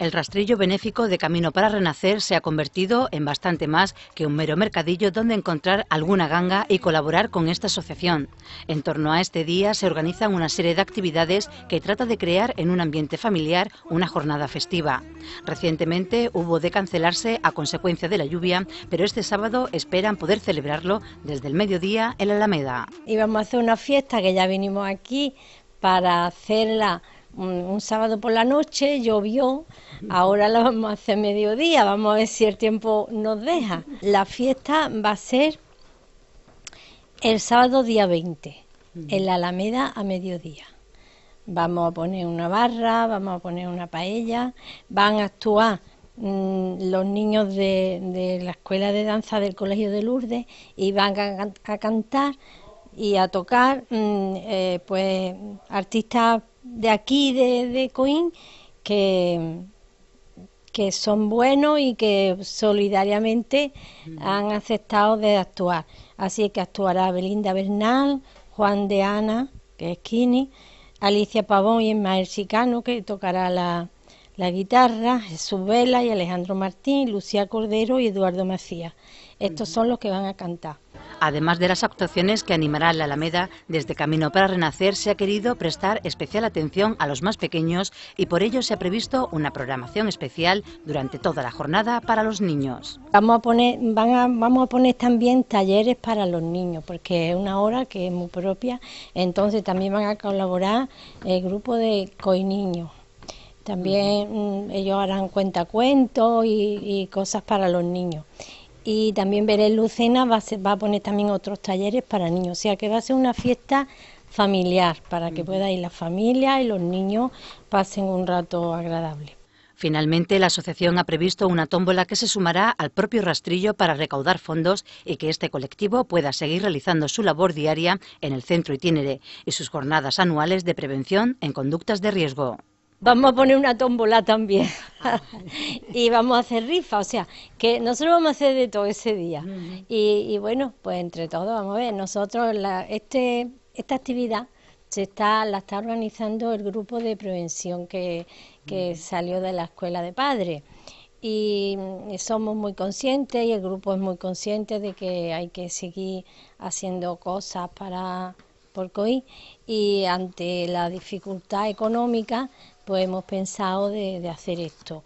El rastrillo benéfico de Camino para Renacer se ha convertido en bastante más que un mero mercadillo donde encontrar alguna ganga y colaborar con esta asociación. En torno a este día se organizan una serie de actividades que trata de crear en un ambiente familiar una jornada festiva. Recientemente hubo de cancelarse a consecuencia de la lluvia, pero este sábado esperan poder celebrarlo desde el mediodía en la Alameda. Íbamos a hacer una fiesta que ya vinimos aquí para hacerla un, sábado por la noche, llovió, ahora la vamos a hacer mediodía, vamos a ver si el tiempo nos deja. La fiesta va a ser el sábado día 20, en la Alameda a mediodía. Vamos a poner una barra, vamos a poner una paella, van a actuar mm, los niños de, la escuela de danza del Colegio de Lourdes y van a, cantar y a tocar mm, eh, pues artistas de aquí, de, de que, que son buenos y que solidariamente han aceptado de actuar. Así que actuará Belinda Bernal, Juan de Ana, que es Kini, Alicia Pavón y Ismael Chicano, que tocará la, la guitarra, Jesús Vela y Alejandro Martín, Lucía Cordero y Eduardo Macías. Estos son los que van a cantar. Además de las actuaciones que animará la Alameda, desde Camino para Renacer se ha querido prestar especial atención a los más pequeños y por ello se ha previsto una programación especial durante toda la jornada para los niños. Vamos a poner, también talleres para los niños, porque es una hora que es muy propia, entonces también van a colaborar el grupo de coiniños... También mm, ellos harán cuentacuentos y cosas para los niños y también Veré Lucena va a, va a poner también otros talleres para niños. O sea que va a ser una fiesta familiar para que pueda ir la familia y los niños pasen un rato agradable. Finalmente, la asociación ha previsto una tómbola que se sumará al propio rastrillo para recaudar fondos y que este colectivo pueda seguir realizando su labor diaria en el centro itinere y sus jornadas anuales de prevención en conductas de riesgo vamos a poner una tómbola también y vamos a hacer rifa, o sea, que nosotros vamos a hacer de todo ese día. y, bueno, pues entre todos, vamos a ver, nosotros la, este, esta actividad se está, la está organizando el grupo de prevención que, que salió de la escuela de padres. Y somos muy conscientes y el grupo es muy consciente de que hay que seguir haciendo cosas para por COI y ante la dificultad económica hemos pensado de, de hacer esto.